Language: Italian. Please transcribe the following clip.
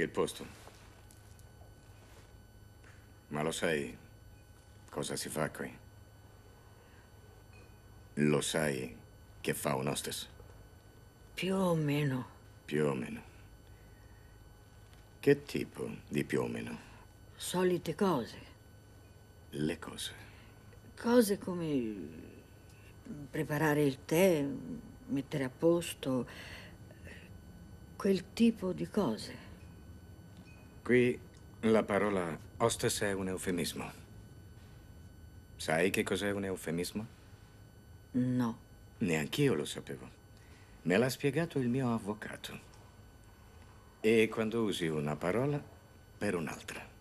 Il posto. Ma lo sai cosa si fa qui? Lo sai che fa un hostess? Più o meno. Più o meno. Che tipo di più o meno? Solite cose. Le cose. Cose come preparare il tè, mettere a posto, quel tipo di cose. Qui la parola hostess è un eufemismo. Sai che cos'è un eufemismo? No. Neanch'io lo sapevo. Me l'ha spiegato il mio avvocato. E quando usi una parola per un'altra.